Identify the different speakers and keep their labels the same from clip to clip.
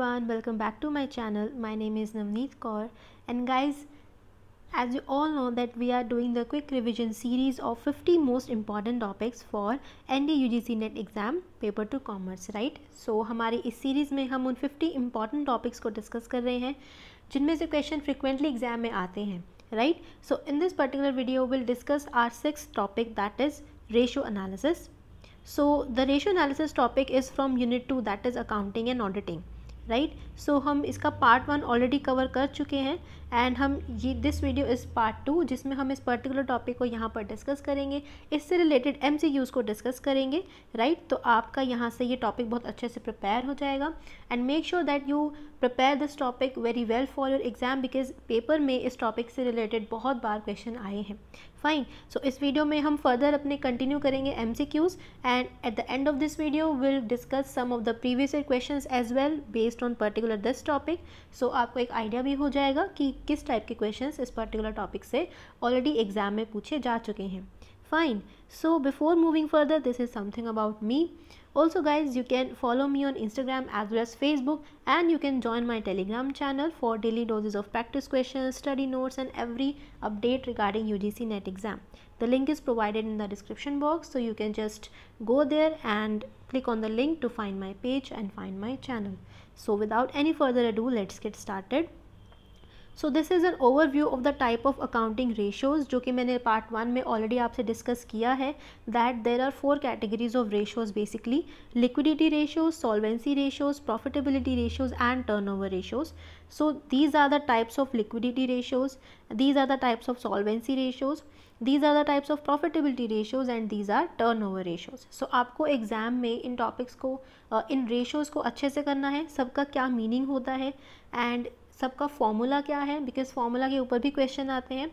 Speaker 1: everyone welcome back to my channel my name is Navneet Kaur and guys as you all know that we are doing the quick revision series of 50 most important topics for nd ugc net exam paper two commerce right so hamari is series mein hum un 50 important topics ko discuss kar rahe hain jinme se question frequently exam mein aate hain right so in this particular video we'll discuss our sixth topic that is ratio analysis So the ratio analysis topic is from unit 2 that is accounting and auditing. Right so हम इसका part one already cover कर चुके हैं and हम ये this video is part two जिसमें हम इस पर्टिकुलर टॉपिक को यहाँ पर डिस्कस करेंगे इससे रिलेटेड एम को डिस्कस करेंगे राइट right? तो आपका यहाँ से ये टॉपिक बहुत अच्छे से प्रिपेयर हो जाएगा and make sure that you prepare this topic very well for your exam because paper में इस टॉपिक से रिलेटेड बहुत बार क्वेश्चन आए हैं फाइन सो इस वीडियो में हम फर्दर अपने कंटिन्यू करेंगे M C Qs and at the end of this video will discuss some of the previous question as well based on particular this topic so आपको एक आइडिया भी हो जाएगा कि किस टाइप के क्वेश्चंस इस पर्टिकुलर टॉपिक से ऑलरेडी एग्जाम में पूछे जा चुके हैं fine so before moving further this is something about me also guys you can follow me on Instagram as well as Facebook and you can join my Telegram channel for daily doses of practice question study notes and every update regarding U G C net exam the link is provided in the description box so you can just go there and click on the link to find my page and find my channel so without any further ado let's get started so this is an overview of the type of accounting ratios जो कि मैंने part one में already आपसे discuss किया है that there are four categories of ratios basically liquidity ratios solvency ratios profitability ratios and turn turnover so these are the types of liquidity ratios these are the types of of solvency these are the types of profitability profitability and these are turnover ratios so आपको exam में इन topics को इन ratios को अच्छे से करना है सबका क्या मीनिंग होता है एंड सबका फॉर्मूला क्या है बिकॉज फॉर्मूला के ऊपर भी क्वेश्चन आते हैं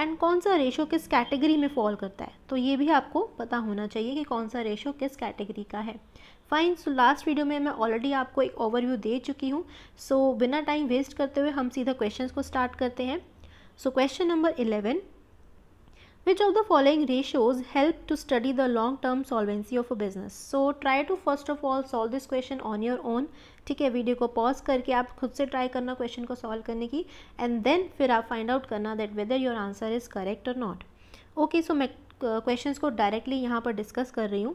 Speaker 1: एंड कौन सा रेशो किस कैटेगरी में फॉल करता है तो ये भी आपको पता होना चाहिए कि कौन सा रेशो किस कैटेगरी का है फाइन सो लास्ट वीडियो में मैं ऑलरेडी आपको एक ओवरव्यू दे चुकी हूँ सो so, बिना टाइम वेस्ट करते हुए हम सीधा क्वेश्चन को स्टार्ट करते हैं so question number eleven which of the following ratios help to study the long term solvency of a business so try to first of all solve this question on your own ठीक है video को pause करके आप खुद से try करना question को solve करने की एंड देन फिर आप फाइंड आउट करना that whether your answer is correct और नॉट ओके सो मैं क्वेश्चन uh, को डायरेक्टली यहाँ पर डिस्कस कर रही हूँ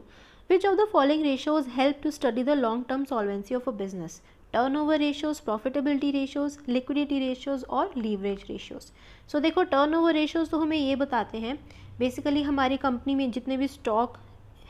Speaker 1: which of the following ratios help to study the long term solvency of a business turnover ratios profitability ratios liquidity ratios और leverage ratios so देखो turnover ratios तो हमें ये बताते हैं बेसिकली हमारी कंपनी में जितने भी स्टॉक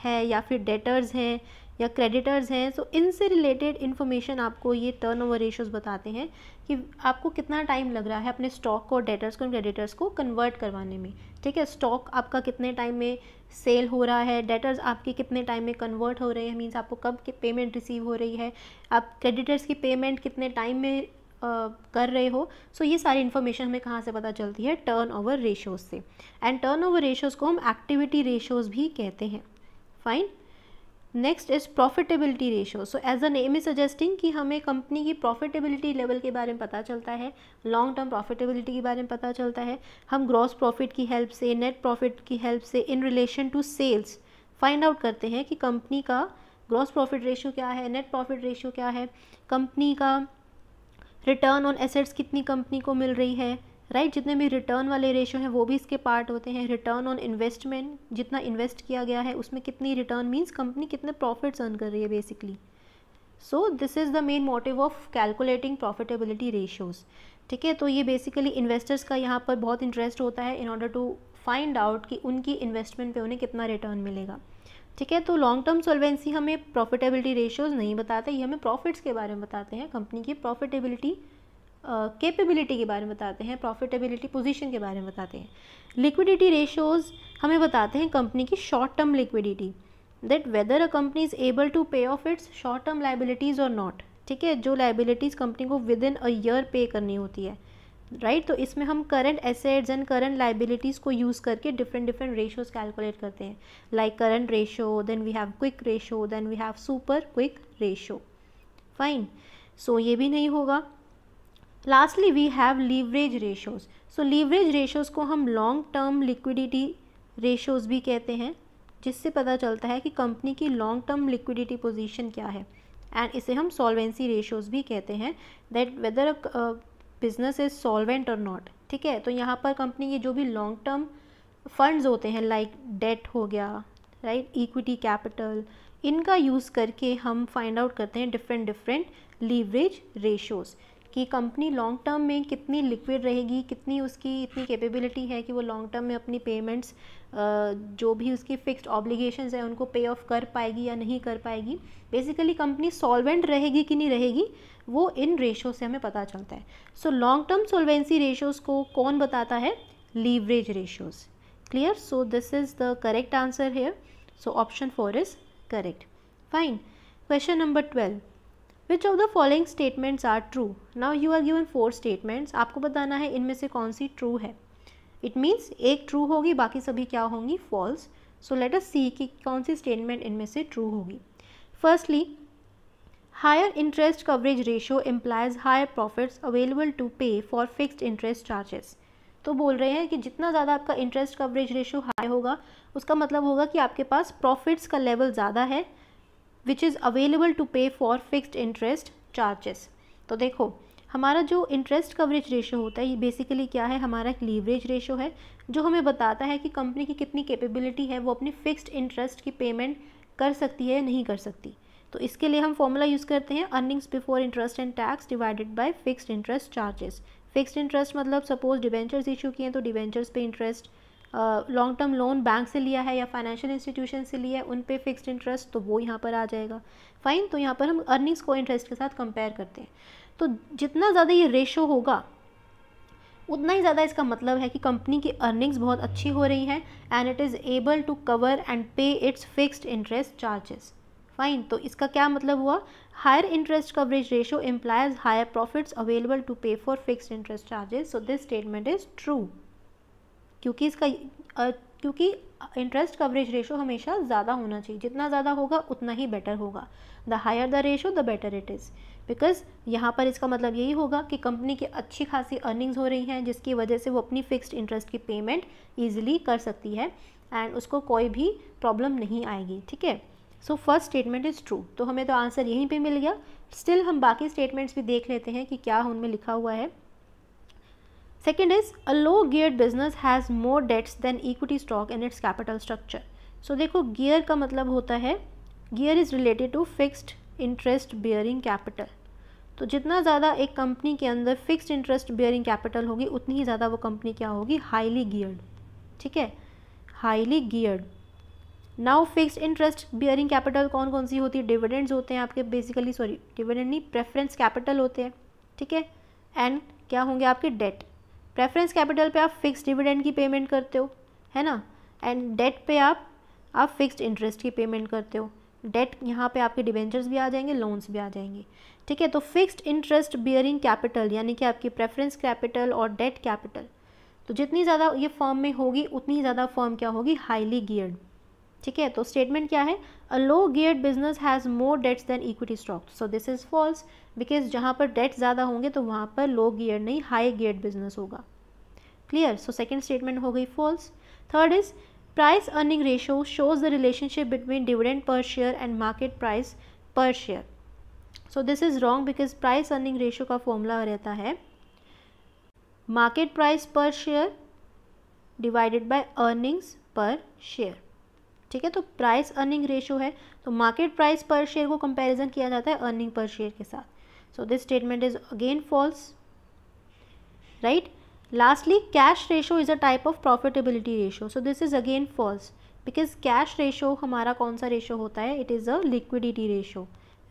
Speaker 1: है या फिर डेटर्स हैं या क्रेडिटर्स हैं सो इनसे रिलेटेड इन्फॉर्मेशन आपको ये टर्न ओवर रेशोज़ बताते हैं कि आपको कितना टाइम लग रहा है अपने स्टॉक को डेटर्स को क्रेडिटर्स को कन्वर्ट करवाने में ठीक है स्टॉक आपका कितने टाइम में सेल हो रहा है डेटर्स आपके कितने टाइम में कन्वर्ट हो रहे हैं मीन्स आपको कब के पेमेंट रिसीव हो रही है आप क्रेडिटर्स की पेमेंट कितने टाइम में कर रहे हो सो so ये सारी इन्फॉर्मेशन हमें कहाँ से पता चलती है टर्न ओवर रेशोज़ से एंड टर्न ओवर रेशोज़ को हम एक्टिविटी रेशोज़ भी कहते हैं fine next is profitability ratio so as a name is suggesting कि हमें कंपनी की प्रॉफिटेबिलिटी लेवल के बारे में पता चलता है लॉन्ग टर्म प्रॉफिटेबिलिटी के बारे में पता चलता है हम ग्रॉस प्रॉफिट की हेल्प से नेट प्रॉफिट की हेल्प से in relation to sales find out करते हैं कि कंपनी का ग्रॉस प्रॉफिट रेशियो क्या है नेट प्रॉफिट रेशियो क्या है कंपनी का रिटर्न ऑन एसेट्स कितनी कंपनी को मिल रही है राइट जितने भी रिटर्न वाले रेशो हैं वो भी इसके पार्ट होते हैं रिटर्न ऑन इन्वेस्टमेंट जितना इन्वेस्ट किया गया है उसमें कितनी रिटर्न मीन्स कंपनी कितने प्रॉफिट्स अर्न कर रही है basically so this is the main motive of calculating profitability ratios ठीक है तो ये बेसिकली इन्वेस्टर्स का यहाँ पर बहुत इंटरेस्ट होता है in order to find out कि उनकी इन्वेस्टमेंट पे उन्हें कितना रिटर्न मिलेगा ठीक है तो लॉन्ग टर्म सोलवेंसी हमें प्रॉफिटेबिलिटी रेशियोज़ नहीं बताते ये हमें प्रॉफिट्स के बारे में बताते हैं कंपनी की प्रॉफिटेबिलिटी कैपेबिलिटी के बारे में बताते हैं प्रॉफिटेबिलिटी पोजीशन के बारे में बताते हैं लिक्विडिटी रेशोज़ हमें बताते हैं कंपनी की short term liquidity that whether a company is able to pay off its short term liabilities और नॉट ठीक है जो लाइबिलिटीज़ कंपनी को within a year pay करनी होती है राइट right? तो इसमें हम current assets and current liabilities को यूज़ करके डिफरेंट डिफरेंट रेशोज़ कैलकुलेट करते हैं like current ratio then we have quick ratio then we have super quick ratio fine so ये भी नहीं होगा lastly we have leverage ratios so leverage ratios को हम लॉन्ग टर्म लिक्विडिटी रेशोज़ भी कहते हैं जिससे पता चलता है कि कंपनी की लॉन्ग टर्म लिक्विडिटी पोजीशन क्या है एंड इसे हम सॉल्वेंसी रेशोज़ भी कहते हैं that whether business is solvent और नॉट ठीक है तो यहाँ पर कंपनी के जो भी लॉन्ग टर्म फंड्स होते हैं लाइक like डेट हो गया राइट इक्विटी कैपिटल इनका यूज़ करके हम फाइंड आउट करते हैं डिफरेंट डिफरेंट लीवरेज रेशोज़ कि कंपनी लॉन्ग टर्म में कितनी लिक्विड रहेगी कितनी उसकी इतनी कैपेबिलिटी है कि वो लॉन्ग टर्म में अपनी पेमेंट्स जो भी उसकी फिक्स्ड ऑब्लिगेशंस हैं उनको पे ऑफ कर पाएगी या नहीं कर पाएगी बेसिकली कंपनी सॉल्वेंट रहेगी कि नहीं रहेगी वो इन रेशो से हमें पता चलता है so long term solvency ratios को कौन बताता है leverage ratios clear so this is the correct answer here so option four is correct fine question number twelve which of the following statements are true now you are given four statements आपको बताना है इनमें से कौन सी true है it means एक true होगी बाकी सभी क्या होंगी फॉल्स सो लेट अस सी कि कौन सी स्टेटमेंट इनमें से ट्रू होगी firstly higher interest coverage ratio implies higher profits available to pay for fixed interest charges तो बोल रहे हैं कि जितना ज़्यादा आपका इंटरेस्ट कवरेज रेशियो हाई होगा उसका मतलब होगा कि आपके पास प्रॉफिट्स का लेवल ज़्यादा है which is available to pay for fixed interest charges तो देखो हमारा जो इंटरेस्ट कवरेज रेशो होता है ये बेसिकली क्या है हमारा एक लीवरेज रेशो है जो हमें बताता है कि कंपनी की कितनी कैपेबिलिटी है वो अपनी फिक्स्ड इंटरेस्ट की पेमेंट कर सकती है या नहीं कर सकती तो इसके लिए हम फॉर्मूला यूज़ करते हैं earnings before interest and tax divided by fixed interest charges fixed interest मतलब सपोज डिवेंचर्स इशू किए हैं तो डिवेंचर्स पे interest long term loan bank से लिया है या फाइनेंशियल इंस्टीट्यूशन से लिया है उन पे फिक्स्ड इंटरेस्ट तो वो यहाँ पर आ जाएगा फाइन तो यहाँ पर हम अर्निंग्स को इंटरेस्ट के साथ कंपेयर करते हैं तो जितना ज़्यादा ये रेशो होगा उतना ही ज़्यादा इसका मतलब है कि कंपनी की अर्निंग्स बहुत अच्छी हो रही हैं and it is able to cover and pay its fixed interest charges fine तो इसका क्या मतलब हुआ higher interest coverage ratio implies higher profits available to pay for fixed interest charges so this statement is true क्योंकि इसका क्योंकि interest coverage ratio हमेशा ज़्यादा होना चाहिए जितना ज़्यादा होगा उतना ही बेटर होगा the higher the ratio the better it is because यहाँ पर इसका मतलब यही होगा कि कंपनी की अच्छी खासी अर्निंग्स हो रही हैं जिसकी वजह से वो अपनी फिक्स्ड इंटरेस्ट की पेमेंट ईजिली कर सकती है एंड उसको कोई भी प्रॉब्लम नहीं आएगी ठीक है so first statement is true तो हमें तो आंसर यहीं पर मिल गया स्टिल हम बाकी स्टेटमेंट्स भी देख लेते हैं कि क्या उनमें लिखा हुआ है Second is a low geared business has more debts than equity stock in its capital structure. So देखो gear का मतलब होता है gear is related to fixed interest bearing capital. तो जितना ज़्यादा एक कंपनी के अंदर फिक्स्ड इंटरेस्ट बियरिंग कैपिटल होगी उतनी ही ज़्यादा वो कंपनी क्या होगी हाईली गियर्ड ठीक है highly geared now fixed interest bearing capital कौन कौन सी होती है डिविडेंड्स होते हैं आपके बेसिकली सॉरी डिविडेंड नहीं प्रेफरेंस कैपिटल होते हैं ठीक है एंड क्या होंगे आपके डेट प्रेफरेंस कैपिटल पे आप फिक्स डिविडेंड की पेमेंट करते हो है ना एंड डेट पे आप आप फिक्स्ड इंटरेस्ट की पेमेंट करते हो डेट यहाँ पे आपके डिबेंचर्स भी आ जाएंगे लोन्स भी आ जाएंगे ठीक है तो फिक्स्ड इंटरेस्ट बियरिंग कैपिटल यानी कि आपकी प्रेफरेंस कैपिटल और डेट कैपिटल तो जितनी ज़्यादा ये फॉर्म में होगी उतनी ज़्यादा फॉर्म क्या होगी हाईली गियर्ड ठीक है तो स्टेटमेंट क्या है a low geared business has more debts than equity stock so this is false because जहाँ पर डेट्स ज़्यादा होंगे तो वहाँ पर लो गियर नहीं हाई गियर्ड बिजनेस होगा क्लियर सो सेकेंड स्टेटमेंट हो गई false third is price earning ratio shows the relationship between dividend per share and market price per share so this is wrong because price earning ratio का formula रहता है market price per share divided by earnings per share ठीक है तो price earning ratio है तो market price per share को comparison किया जाता है अर्निंग पर शेयर के साथ so this statement is again false right lastly cash ratio is a type of profitability ratio so this is again false because cash ratio हमारा कौन सा ratio होता है it is a liquidity ratio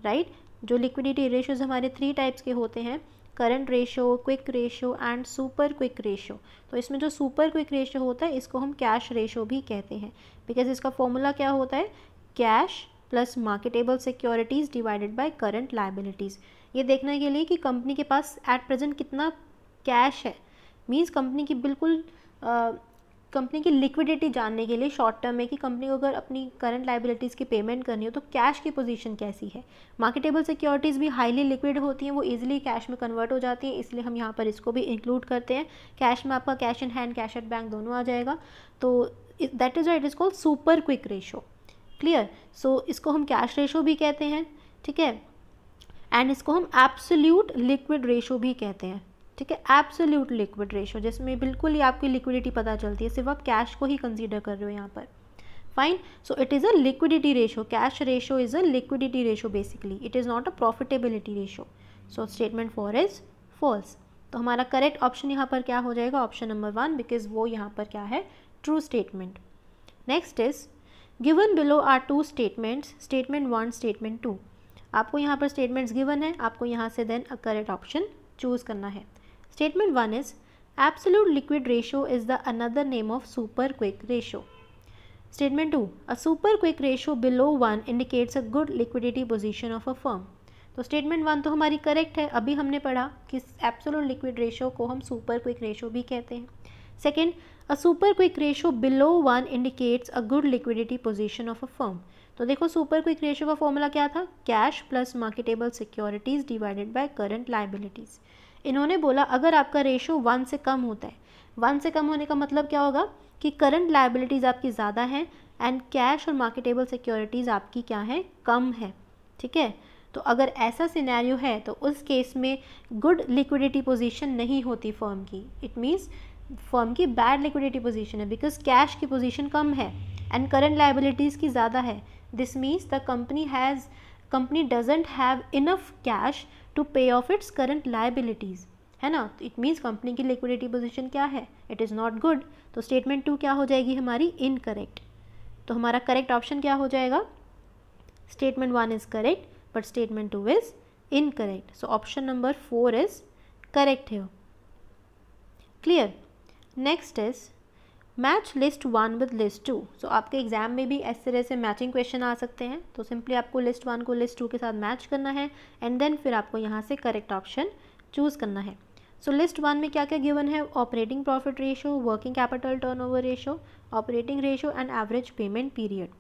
Speaker 1: right जो liquidity ratios हमारे three types के होते हैं current ratio quick ratio and super quick ratio तो इसमें जो सुपर क्विक रेशो होता है इसको हम कैश रेशो भी कहते हैं बिकॉज इसका फॉर्मूला क्या होता है cash plus marketable securities divided by current liabilities ये देखने के लिए कि कंपनी के पास एट प्रेजेंट कितना कैश है मीन्स कंपनी की बिल्कुल कंपनी की लिक्विडिटी जानने के लिए शॉर्ट टर्म में कि कंपनी को अगर अपनी करंट लाइबिलिटीज़ की पेमेंट करनी हो तो कैश की पोजीशन कैसी है मार्केटेबल सिक्योरिटीज़ भी हाईली लिक्विड होती हैं वो इजीली कैश में कन्वर्ट हो जाती हैं इसलिए हम यहाँ पर इसको भी इंक्लूड करते हैं कैश में आपका cash in hand cash at bank दोनों आ जाएगा तो that is it is called super quick ratio clear so इसको हम कैश रेशो भी कहते हैं ठीक है एंड इसको हम एब्सोल्यूट लिक्विड रेशो भी कहते हैं ठीक है एब्सोल्यूट लिक्विड रेशो जिसमें बिल्कुल ही आपकी लिक्विडिटी पता चलती है सिर्फ आप कैश को ही कंसीडर कर रहे हो यहाँ पर fine so it is a liquidity ratio cash ratio is a liquidity ratio basically it is not a profitability ratio so statement four is false तो हमारा करेक्ट ऑप्शन यहाँ पर क्या हो जाएगा ऑप्शन नंबर वन बिकॉज वो यहाँ पर क्या है true statement. Next is given below are two statements statement one statement two आपको यहाँ पर statements गिवन है आपको यहाँ से then a correct option choose करना है statement one is absolute liquid ratio is the another name of super quick ratio statement two a super quick ratio below one indicates a good liquidity position of a firm तो statement one तो हमारी correct है अभी हमने पढ़ा कि absolute liquid ratio को हम सुपर क्विक रेशो भी कहते हैं second a super quick ratio below one indicates a good liquidity position of a firm तो देखो सुपर क्विक रेशो का फॉर्मूला क्या था cash plus marketable securities divided by current liabilities इन्होंने बोला अगर आपका रेशो वन से कम होता है वन से कम होने का मतलब क्या होगा कि करंट लाइबिलिटीज़ आपकी ज़्यादा हैं एंड कैश और मार्केटेबल सिक्योरिटीज़ आपकी क्या है कम है ठीक है तो अगर ऐसा सिनेरियो है तो उस केस में गुड लिक्विडिटी पोजीशन नहीं होती फर्म की इट मीन्स फर्म की बैड लिक्विडिटी पोजीशन है बिकॉज कैश की पोजीशन कम है एंड करंट लाइबिलिटीज़ की ज़्यादा है this means the company has company doesn't have enough cash to pay off its current liabilities है ना तो इट मीन्स कंपनी की लिक्विडिटी पोजीशन क्या है इट इज़ नॉट गुड तो स्टेटमेंट टू क्या हो जाएगी हमारी इनकरेक्ट तो हमारा करेक्ट ऑप्शन क्या हो जाएगा statement one is correct but statement two is incorrect so option number four is correct है clear next is match list one with list two so आपके एग्जाम में भी इस तरह से मैचिंग क्वेश्चन आ सकते हैं तो सिंपली आपको लिस्ट वन को लिस्ट टू के साथ मैच करना है एंड देन फिर आपको यहाँ से करेक्ट ऑप्शन चूज़ करना है सो लिस्ट वन में क्या क्या गिवन है operating profit ratio working capital turnover ratio operating ratio and average payment period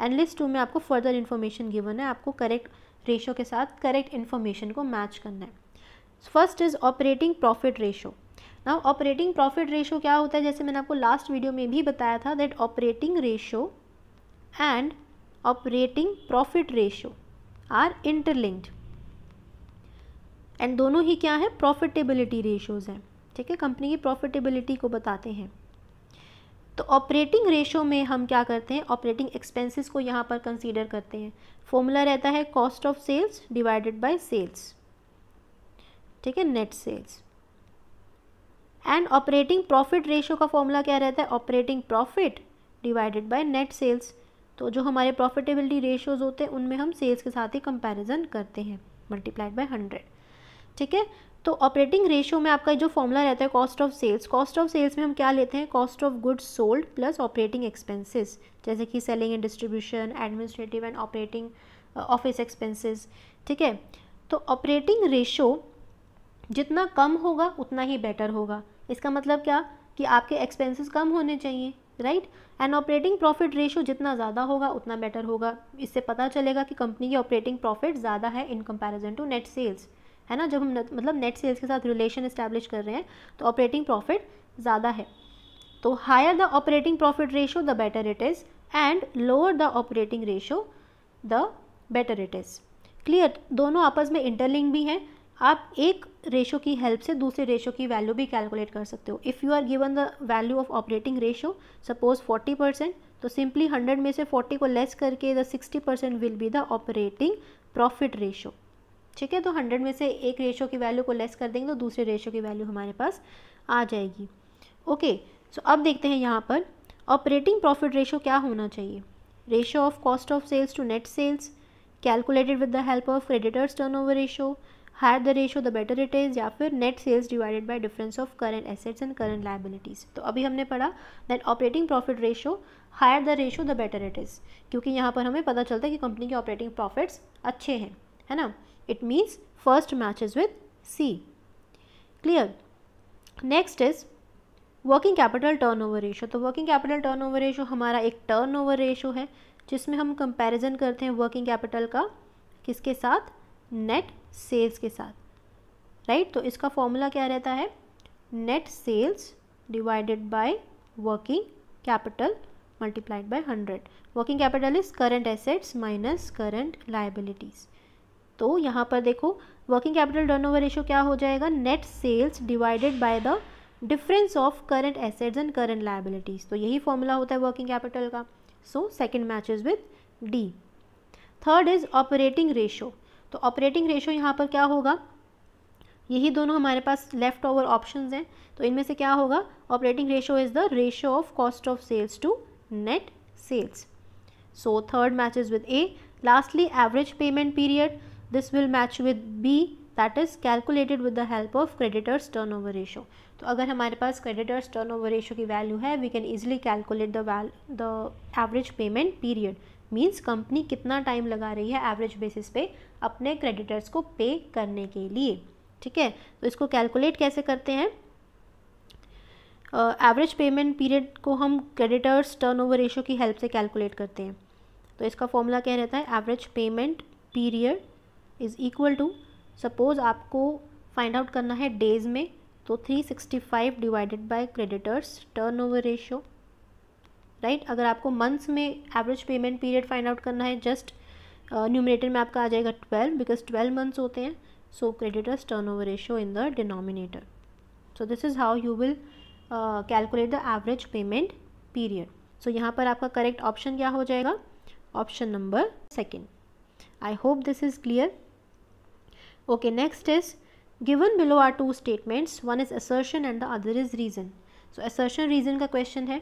Speaker 1: and list two में आपको फर्दर इन्फॉर्मेशन गिवन है आपको करेक्ट रेशो के साथ करेक्ट इन्फॉर्मेशन को मैच करना है first is operating profit ratio ना ऑपरेटिंग प्रॉफिट रेशो क्या होता है जैसे मैंने आपको लास्ट वीडियो में भी बताया था that operating ratio and operating profit ratio are interlinked and दोनों ही क्या है प्रॉफिटेबिलिटी रेशोज़ हैं ठीक है कंपनी की प्रॉफिटेबिलिटी को बताते हैं तो ऑपरेटिंग रेशो में हम क्या करते हैं ऑपरेटिंग एक्सपेंसेस को यहाँ पर कंसीडर करते हैं फॉर्मूला रहता है cost of sales divided by sales ठीक है net sales and operating profit ratio का फॉर्मूला क्या रहता है operating profit divided by net sales तो जो हमारे प्रॉफिटेबिलिटी रेशियोज होते हैं उनमें हम सेल्स के साथ ही कंपैरिजन करते हैं मल्टीप्लाइड बाय हंड्रेड ठीक है तो ऑपरेटिंग रेशियो में आपका जो फॉर्मूला रहता है cost of sales cost of sales में हम क्या लेते हैं cost of goods sold plus operating expenses जैसे कि selling and distribution administrative and operating office expenses ठीक है तो ऑपरेटिंग रेशियो जितना कम होगा उतना ही बेटर होगा इसका मतलब क्या कि आपके एक्सपेंसेस कम होने चाहिए right and operating profit ratio जितना ज़्यादा होगा उतना बेटर होगा इससे पता चलेगा कि कंपनी की ऑपरेटिंग प्रॉफिट ज़्यादा है in comparison to net sales है ना जब हम मतलब नेट सेल्स के साथ रिलेशन इस्टेब्लिश कर रहे हैं तो ऑपरेटिंग प्रॉफिट ज़्यादा है तो higher the operating profit ratio the better it is and lower the operating ratio the better it is clear दोनों आपस में इंटरलिंक भी हैं आप एक रेशो की हेल्प से दूसरे रेशो की वैल्यू भी कैलकुलेट कर सकते हो if you are given the value of operating ratio suppose forty percent तो सिंपली हंड्रेड में से फोर्टी को लेस करके the sixty percent will be the operating profit ratio ठीक है तो हंड्रेड में से एक रेशो की वैल्यू को लेस कर देंगे तो दूसरे रेशो की वैल्यू हमारे पास आ जाएगी ओके सो अब देखते हैं यहाँ पर ऑपरेटिंग प्रॉफिट रेशो क्या होना चाहिए ratio of cost of sales to net sales calculated with the help of creditors over ratio higher the ratio the better it is या फिर net sales divided by difference of current assets and current liabilities तो अभी हमने पढ़ा that operating profit ratio higher the ratio the better it is क्योंकि यहाँ पर हमें पता चलता है कि कंपनी के ऑपरेटिंग प्रॉफिट्स अच्छे हैं है ना it means first matches with C clear next is working capital turnover ratio तो वर्किंग कैपिटल टर्नओवर रेशो हमारा एक टर्नओवर रेशो है जिसमें हम कंपैरिजन करते हैं वर्किंग कैपिटल का किसके साथ नेट सेल्स के साथ राइट तो इसका फॉर्मूला क्या रहता है net sales divided by working capital multiplied by 100 working capital is current assets minus current liabilities तो यहाँ पर देखो वर्किंग कैपिटल टर्नओवर रेशियो क्या हो जाएगा net sales divided by the difference of current assets and current liabilities तो यही formula होता है वर्किंग कैपिटल का so second match is with D third is operating ratio तो ऑपरेटिंग रेशो यहाँ पर क्या होगा यही दोनों हमारे पास लेफ्ट ओवर ऑप्शन हैं तो इनमें से क्या होगा operating ratio is the ratio of cost of sales to net sales so match is with A lastly average payment period this will match with B that is calculated with the help of creditors turn over ratio तो अगर हमारे पास creditors turn over ratio की value है we can easily calculate the the average payment period means company कितना time लगा रही है एवरेज बेसिस पे अपने क्रेडिटर्स को पे करने के लिए ठीक है तो इसको कैलकुलेट कैसे करते हैं एवरेज पेमेंट पीरियड को हम क्रेडिटर्स टर्नओवर रेशियो की हेल्प से कैलकुलेट करते हैं तो इसका फॉर्मूला क्या रहता है average payment period is equal to suppose आपको फाइंड आउट करना है डेज़ में तो 365 divided by creditors turnover ratio right अगर आपको मंथ्स में average payment period find out करना है जस्ट न्यूमिनेटर में आपका आ जाएगा ट्वेल्व बिकॉज ट्वेल्व मंथ्स होते हैं so creditors turn over ratio in the denominator so this is how you will calculate the average payment period so यहाँ पर आपका करेक्ट ऑप्शन क्या हो जाएगा option number second I hope this is clear okay next is given below are two statements one is assertion and the other is reason so assertion reason का question है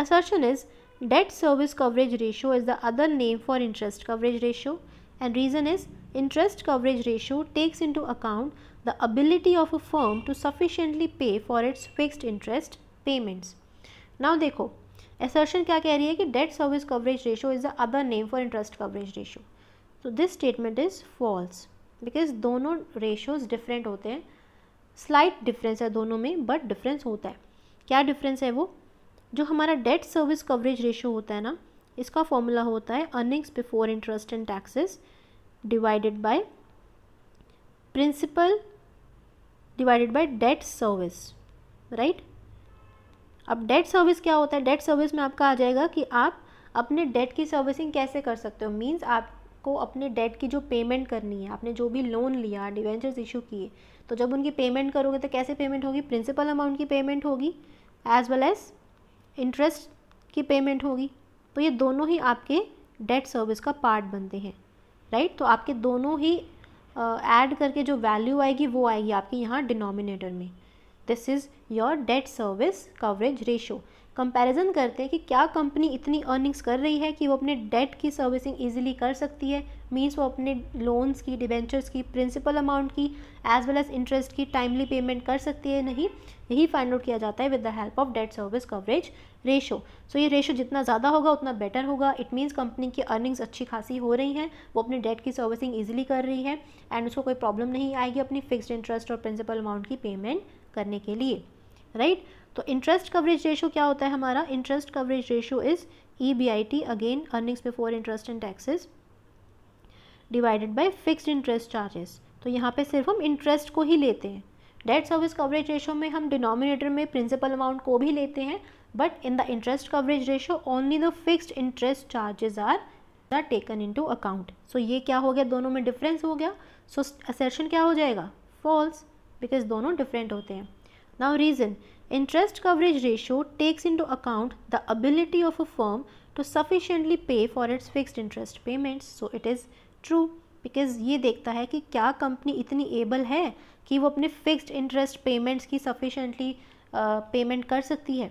Speaker 1: Assertion is debt service coverage ratio is the other name for interest coverage ratio and reason is interest coverage ratio takes into account the ability of a firm to sufficiently pay for its fixed interest payments. Now देखो assertion क्या कह रही है कि debt service coverage ratio is the other name for interest coverage ratio. So this statement is false because दोनों ratios different होते हैं slight difference है दोनों में but difference होता है क्या difference है वो जो हमारा डेट सर्विस कवरेज रेशियो होता है ना इसका फॉर्मूला होता है earnings before interest and taxes divided by principal divided by debt service right अब डेट सर्विस क्या होता है डेट सर्विस में आपका आ जाएगा कि आप अपने डेट की सर्विसिंग कैसे कर सकते हो मीन्स आपको अपने डेट की जो पेमेंट करनी है आपने जो भी लोन लिया डिवेंचर्स इशू किए तो जब उनकी पेमेंट करोगे तो कैसे पेमेंट होगी प्रिंसिपल अमाउंट की पेमेंट होगी एज वेल एज़ इंटरेस्ट की पेमेंट होगी तो ये दोनों ही आपके डेट सर्विस का पार्ट बनते हैं राइट तो आपके दोनों ही ऐड uh, करके जो वैल्यू आएगी वो आएगी आपके यहाँ डिनोमिनेटर में this is your debt service coverage ratio comparison करते हैं कि क्या कंपनी इतनी अर्निंग्स कर रही है कि वो अपने डेट की सर्विसिंग इजीली कर सकती है मीन्स वो अपने लोन्स की डिबेंचर्स की प्रिंसिपल अमाउंट की एज वेल एज इंटरेस्ट की टाइमली पेमेंट कर सकती है नहीं यही फाइंड आउट किया जाता है with the help of debt service coverage ratio so ये रेशो जितना ज़्यादा होगा उतना बेटर होगा इट मीन्स कंपनी की अर्निंग्स अच्छी खासी हो रही हैं वो अपने डेट की सर्विसिंग ईजिली कर रही है एंड उसको कोई प्रॉब्लम नहीं आएगी अपनी फिक्सड इंटरेस्ट और प्रिंसिपल अमाउंट की पेमेंट करने के लिए राइट right? तो इंटरेस्ट कवरेज रेशो क्या होता है हमारा interest coverage ratio is E B I T again earnings before interest and taxes divided by fixed interest charges तो यहाँ पे सिर्फ हम इंटरेस्ट को ही लेते हैं डेट सर्विस कवरेज रेशो में हम डिनोमिनेटर में प्रिंसिपल अमाउंट को भी लेते हैं but in the interest coverage ratio only the fixed interest charges are are taken into account so ये क्या हो गया दोनों में डिफरेंस हो गया सो so, असेशन क्या हो जाएगा फॉल्स बिकॉज दोनों डिफरेंट होते हैं now reason interest coverage ratio takes into account the ability of a firm to sufficiently pay for its fixed interest payments so it is true because ये देखता है कि क्या कंपनी इतनी able है कि वो अपने फिक्स्ड इंटरेस्ट पेमेंट्स की सफिशेंटली पेमेंट कर सकती है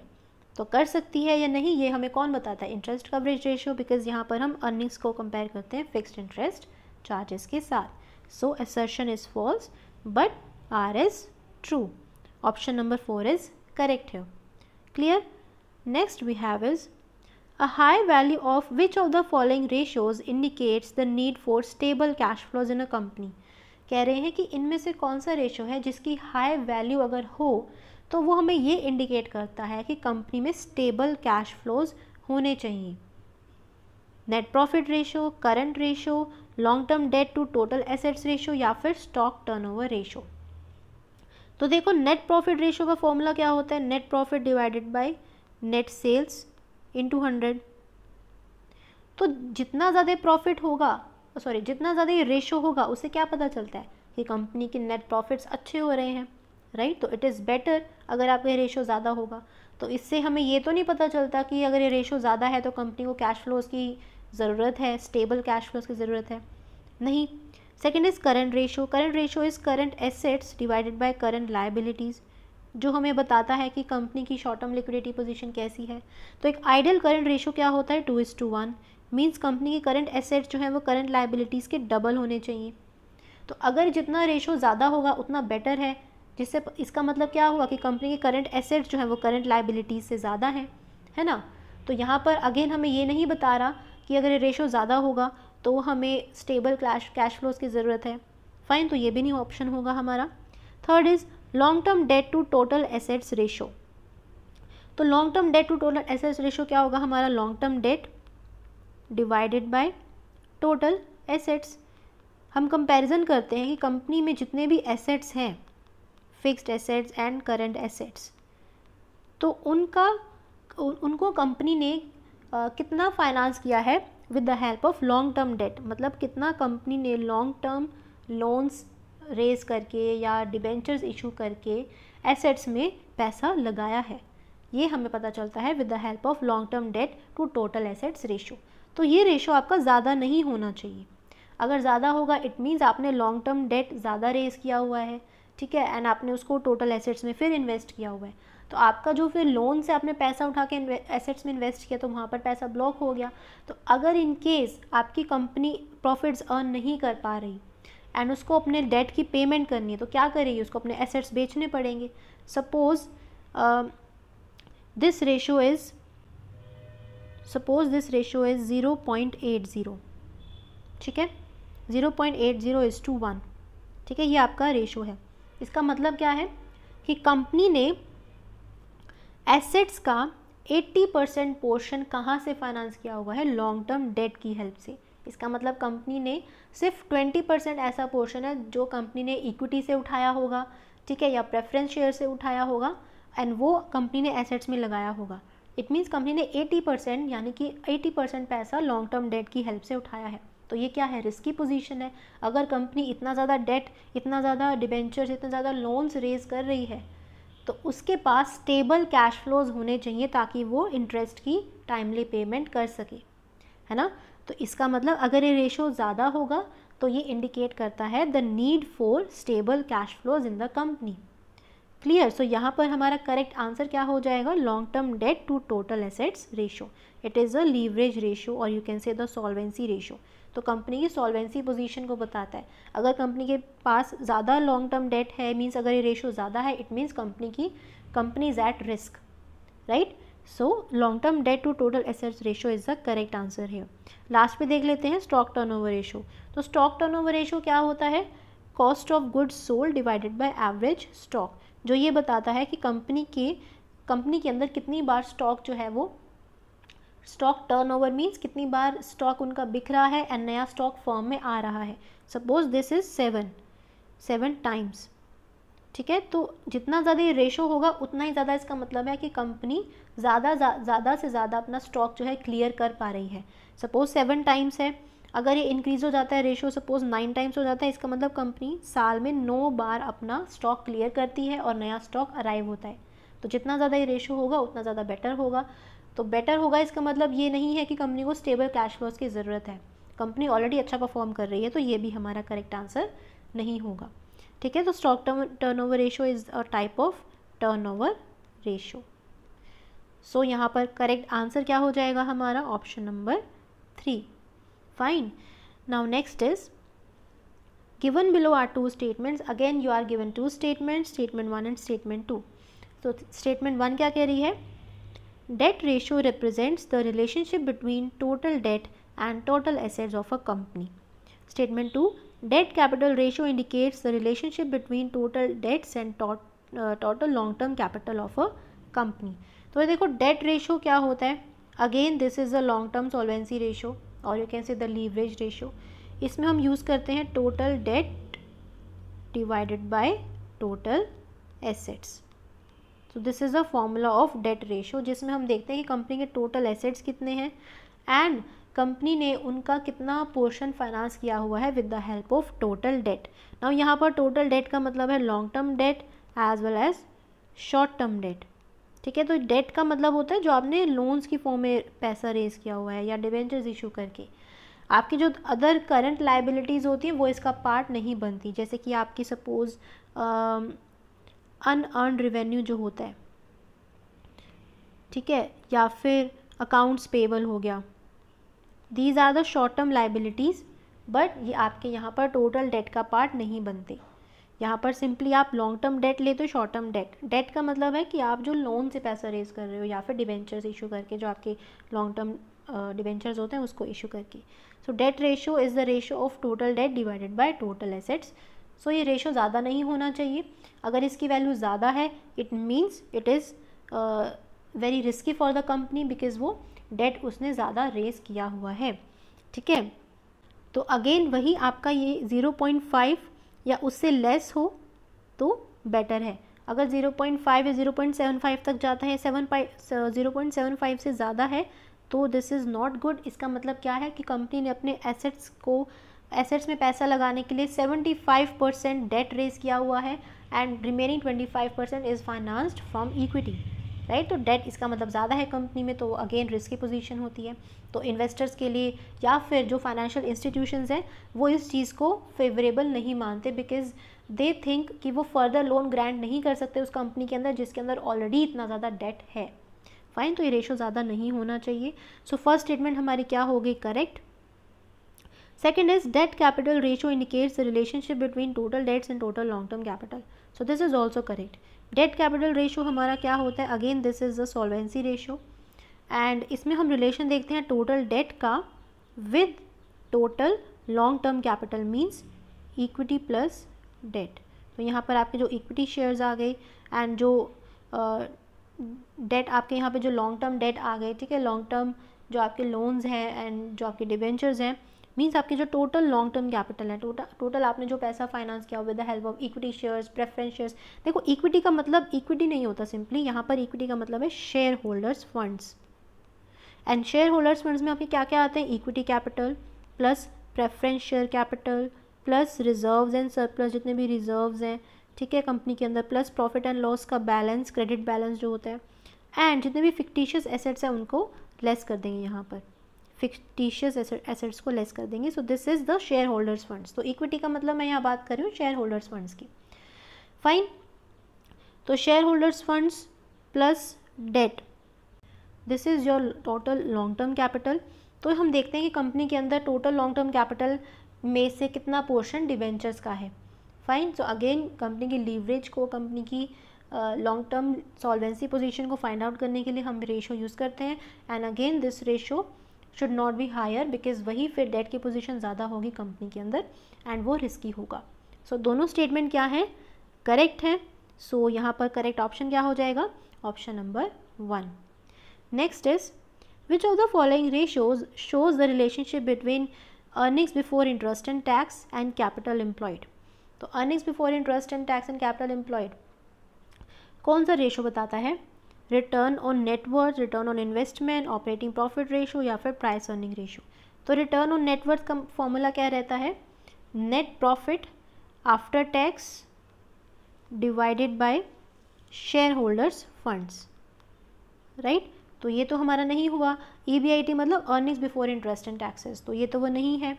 Speaker 1: तो कर सकती है या नहीं ये हमें कौन बताता है इंटरेस्ट कवरेज रेशियो बिकॉज यहाँ पर हम अर्निंग्स को कंपेयर करते हैं फिक्स्ड इंटरेस्ट चार्जेस के साथ so assertion is false but R is true option number four is correct है clear next we have is A high value of which of the following ratios indicates the need for stable cash flows in a company? कह रहे हैं कि इनमें से कौन सा ratio है जिसकी हाई वैल्यू अगर हो तो वो हमें ये इंडिकेट करता है कि कंपनी में स्टेबल कैश फ्लोज होने चाहिए net profit ratio current ratio long term debt to total assets ratio या फिर स्टॉक टर्नओवर रेशो तो देखो नेट प्रॉफिट रेशो का फॉर्मूला क्या होता है net profit divided by net sales into hundred तो जितना ज़्यादा प्रॉफिट होगा सॉरी जितना ज़्यादा ये रेशो होगा उससे क्या पता चलता है कि कंपनी के नेट प्रॉफिट्स अच्छे हो रहे हैं राइट तो इट इज़ बेटर अगर आपका ये रेशो ज़्यादा होगा तो इससे हमें ये तो नहीं पता चलता कि अगर ये रेशो ज़्यादा है तो कंपनी को कैश फ्लोज की ज़रूरत है स्टेबल कैश फ्लोज की ज़रूरत है नहीं second is current ratio current ratio is current assets divided by current liabilities जो हमें बताता है कि कंपनी की शॉर्ट टर्म लिक्विडिटी पोजीशन कैसी है तो एक आइडियल करंट रेशो क्या होता है two is to one means company की करंट एसेट्स जो है वो करंट लाइबिलिटीज़ के डबल होने चाहिए तो अगर जितना रेशो ज़्यादा होगा उतना बेटर है जिससे इसका मतलब क्या हुआ कि कंपनी के करंट एसेट्स जो है वो करंट लाइबिलिटीज़ से ज़्यादा हैं है ना तो यहाँ पर अगेन हमें ये नहीं बता रहा कि अगर रेशो ज़्यादा होगा तो हमें स्टेबल कैश कैश फ्लोज की ज़रूरत है फ़ाइन तो ये भी नहीं ऑप्शन होगा हमारा third is long term debt to total assets ratio तो long term debt to total assets ratio क्या होगा हमारा long term debt divided by total assets हम कंपैरिजन करते हैं कि कंपनी में जितने भी एसेट्स हैं fixed assets and current assets तो उनका उनको कंपनी ने आ, कितना फाइनेंस किया है with the help of long term debt मतलब कितना कंपनी ने लॉन्ग टर्म लोन्स रेज करके या डिबेंचर्स इशू करके एसेट्स में पैसा लगाया है ये हमें पता चलता है with the help of long term debt to total assets ratio तो ये रेशो आपका ज़्यादा नहीं होना चाहिए अगर ज़्यादा होगा इट मीन्स आपने लॉन्ग टर्म डेट ज़्यादा रेज किया हुआ है ठीक है एंड आपने उसको टोटल एसेट्स में फिर इन्वेस्ट किया हुआ है तो आपका जो फिर लोन से आपने पैसा उठा के एसेट्स में इन्वेस्ट किया तो वहाँ पर पैसा ब्लॉक हो गया तो अगर इन केस आपकी कंपनी प्रॉफिट्स अर्न नहीं कर पा रही एंड उसको अपने डेट की पेमेंट करनी है तो क्या करेगी उसको अपने एसेट्स बेचने पड़ेंगे suppose this ratio is suppose this ratio is zero point eight zero ठीक है zero point eight zero is to one ठीक है ये आपका रेशो है इसका मतलब क्या है कि कंपनी ने एसेट्स का 80 परसेंट पोर्शन कहाँ से फाइनेंस किया हुआ है लॉन्ग टर्म डेट की हेल्प से इसका मतलब कंपनी ने सिर्फ ट्वेंटी परसेंट ऐसा पोर्शन है जो कंपनी ने इक्विटी से उठाया होगा ठीक है या प्रेफरेंस शेयर से उठाया होगा एंड वो कंपनी ने एसेट्स में लगाया होगा इट मीन्स कंपनी ने 80 परसेंट यानी कि 80 परसेंट पैसा लॉन्ग टर्म डेट की हेल्प से उठाया है तो ये क्या है रिस्की पोजीशन है अगर कंपनी इतना ज़्यादा डेट इतना ज़्यादा डिबेंचर्स इतना ज़्यादा लोन्स रेज कर रही है तो उसके पास स्टेबल कैश फ्लोज होने चाहिए ताकि वो इंटरेस्ट की टाइमली पेमेंट कर सके है ना तो इसका मतलब अगर ये रेशो ज़्यादा होगा तो ये इंडिकेट करता है the need for stable cash flows in the company clear so यहाँ पर हमारा करेक्ट आंसर क्या हो जाएगा long term debt to total assets ratio it is a leverage ratio और you can say the solvency ratio तो company की solvency position को बताता है अगर कंपनी के पास ज़्यादा लॉन्ग टर्म डेट है मीन्स अगर ये रेशो ज़्यादा है इट मीन्स कंपनी की company is at risk right so long term debt to total assets ratio is the correct answer है लास्ट में देख लेते हैं स्टॉक टर्नओवर रेशो तो स्टॉक टर्नओवर रेशो क्या होता है cost of goods sold divided by average stock जो ये बताता है कि कंपनी के कंपनी के अंदर कितनी बार स्टॉक जो है वो स्टॉक टर्नओवर मींस कितनी बार स्टॉक उनका बिक रहा है एंड नया स्टॉक फॉर्म में आ रहा है suppose this is seven seven times ठीक है तो जितना ज़्यादा ये रेशो होगा उतना ही ज़्यादा इसका मतलब है कि कंपनी ज़्यादा ज़्यादा से ज़्यादा अपना स्टॉक जो है क्लियर कर पा रही है सपोज सेवन टाइम्स है अगर ये इंक्रीज़ हो जाता है रेशो सपोज नाइन टाइम्स हो जाता है इसका मतलब कंपनी साल में नौ बार अपना स्टॉक क्लियर करती है और नया स्टॉक अराइव होता है तो जितना ज़्यादा ये रेशो होगा उतना ज़्यादा बेटर होगा तो बेटर होगा इसका मतलब ये नहीं है कि कंपनी को स्टेबल कैश फ्लोज की ज़रूरत है कंपनी ऑलरेडी अच्छा परफॉर्म कर रही है तो ये भी हमारा करेक्ट आंसर नहीं होगा ठीक है तो stock turn over ratio is a type of turn over ratio so यहाँ पर करेक्ट आंसर क्या हो जाएगा हमारा option number three fine now next is given below are two statements again you are given two statement statement one and statement two तो statement one क्या कह रही है debt ratio represents the relationship between total debt and total assets of a company statement to date capital ratio indicates the relationship between total debts and tot, uh, total long term capital of a तो ये देखो date ratio क्या होता है again this is the long term solvency ratio और you can say the leverage ratio इसमें हम use करते हैं total debt divided by total assets तो this is the formula of debt ratio जिसमें हम देखते हैं कि कंपनी के टोटल एसेट्स कितने हैं एंड कंपनी ने उनका कितना पोर्शन फाइनेंस किया हुआ है with the help of total debt now यहाँ पर टोटल डेट का मतलब है long term debt as well as short term debt ठीक है तो डेट का मतलब होता है जो आपने लोन्स की फॉर्म में पैसा रेज किया हुआ है या डिवेंचर्स इशू करके आपकी जो अदर करंट लाइबिलिटीज़ होती हैं वो इसका पार्ट नहीं बनती जैसे कि आपकी सपोज़ अनअर्न रिवेन्यू जो होता है ठीक है या फिर अकाउंट्स पेबल हो गया these are the short term liabilities but ये आपके यहाँ पर टोटल डेट का पार्ट नहीं बनते यहाँ पर सिंपली आप लॉन्ग टर्म डेट लेते हो शॉर्ट टर्म डेट डेट का मतलब है कि आप जो लोन से पैसा रेज कर रहे हो या फिर डिवेंचर्स इशू करके जो आपके लॉन्ग टर्म डिवेंचर्स होते हैं उसको इशू करके so debt ratio is the ratio of total debt divided by total assets so ये रेशो ज़्यादा नहीं होना चाहिए अगर इसकी वैल्यू ज़्यादा है it means it is very risky for the company because वो डेट उसने ज़्यादा रेस किया हुआ है ठीक है तो अगेन वही आपका ये ज़ीरो पॉइंट फाइव या उससे लेस हो तो बेटर है अगर ज़ीरो पॉइंट फाइव या ज़ीरो पॉइंट सेवन फाइव तक जाता है seven zero point seven five से ज़्यादा है तो दिस इज़ नॉट गुड इसका मतलब क्या है कि कंपनी ने अपने एसेट्स को एसेट्स में पैसा लगाने के लिए seventy five percent debt raise किया हुआ है and remaining twenty five percent is financed from equity right तो डेट इसका मतलब ज़्यादा है कंपनी में तो अगेन रिस्क की पोजीशन होती है तो इन्वेस्टर्स के लिए या फिर जो फाइनेंशियल इंस्टीट्यूशंस हैं वो इस चीज़ को फेवरेबल नहीं मानते बिकॉज दे थिंक कि वो फर्दर लोन ग्रांट नहीं कर सकते उस कंपनी के अंदर जिसके अंदर ऑलरेडी इतना ज़्यादा डेट है फाइन तो ये रेशो ज़्यादा नहीं होना चाहिए सो फर्स्ट स्टेटमेंट हमारी क्या होगी correct second is debt capital ratio indicates relationship between total debts and total long term capital so this is is correct debt capital ratio हमारा क्या होता है again this is the solvency ratio and इसमें हम relation देखते हैं total debt का with total long term capital means equity plus debt तो यहाँ पर आपके जो इक्विटी शेयर्स आ गए एंड जो डेट uh, आपके यहाँ पे जो लॉन्ग टर्म डेट आ गए ठीक है लॉन्ग टर्म जो आपके लोन्स हैं एंड जो आपके डिबेंचर्स हैं मीन्स आपके जो टोटल लॉन्ग टर्म कैपिटल है टोटल टोटल आपने जो पैसा फाइनेंस किया with the help of equity shares preference shares देखो इक्विटी का मतलब इक्विटी नहीं होता सिंपली यहाँ पर इक्विटी का मतलब है share holders funds and share holders funds में आपके क्या क्या आते हैं equity capital plus preference share capital plus reserve and surplus जितने भी रिजर्व हैं ठीक है कंपनी के अंदर प्लस प्रॉफिट एंड लॉस का बैलेंस क्रेडिट बैलेंस जो होता है एंड जितने भी फिक्टिशियस एसेट्स हैं उनको लेस कर देंगे यहाँ पर फिक्टिशियस एसेट्स को लेस कर देंगे so this is the share holders funds तो इक्विटी का मतलब मैं यहाँ बात कर रही हूँ शेयर होल्डर्स फंड्स की फाइन तो share holders funds plus debt this is your total long term capital तो हम देखते हैं कि कंपनी के अंदर टोटल लॉन्ग टर्म कैपिटल में से कितना पोर्शन डिवेंचर्स का है फाइन सो अगेन कंपनी की लीवरेज को कंपनी की लॉन्ग टर्म सॉल्वेंसी पोजीशन को फाइंड आउट करने के लिए हम रेशो यूज़ करते हैं and again this ratio should not be higher because वही फिर डेट की पोजिशन ज़्यादा होगी कंपनी के अंदर एंड वो रिस्की होगा सो so, दोनों स्टेटमेंट क्या हैं करेक्ट हैं सो so, यहाँ पर करेक्ट ऑप्शन क्या हो जाएगा option number one next is which of the following ratios shows the relationship between earnings before interest and tax and capital employed तो earnings before interest and tax and capital employed कौन सा ratio बताता है return on net worth return on investment operating profit ratio या फिर price earning ratio तो return on net worth का formula क्या रहता है net profit after tax divided by share holders funds right तो ये तो हमारा नहीं हुआ ई e मतलब earnings before interest and taxes तो ये तो वो नहीं है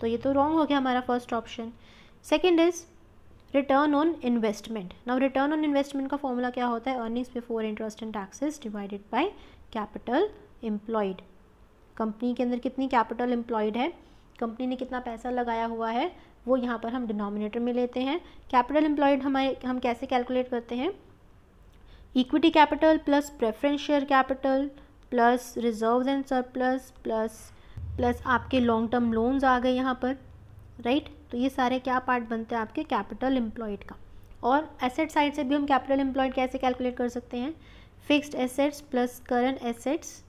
Speaker 1: तो ये तो रॉन्ग हो गया हमारा first option second is return on investment now return on investment का फॉर्मूला क्या होता है earnings before interest and taxes divided by capital employed company के अंदर कितनी कैपिटल एम्प्लॉयड है कंपनी ने कितना पैसा लगाया हुआ है वो यहाँ पर हम डिनोमिनेटर में लेते हैं कैपिटल एम्प्लॉयड हमारे हम कैसे कैलकुलेट करते हैं equity capital plus preference share capital plus reserve and surplus plus plus आपके लॉन्ग टर्म लोन्स आ गए यहाँ पर राइट right? तो ये सारे क्या पार्ट बनते हैं आपके कैपिटल एम्प्लॉयड का और एसेट साइड से भी हम कैपिटल एम्प्लॉयड कैसे कैलकुलेट कर सकते हैं fixed assets plus current assets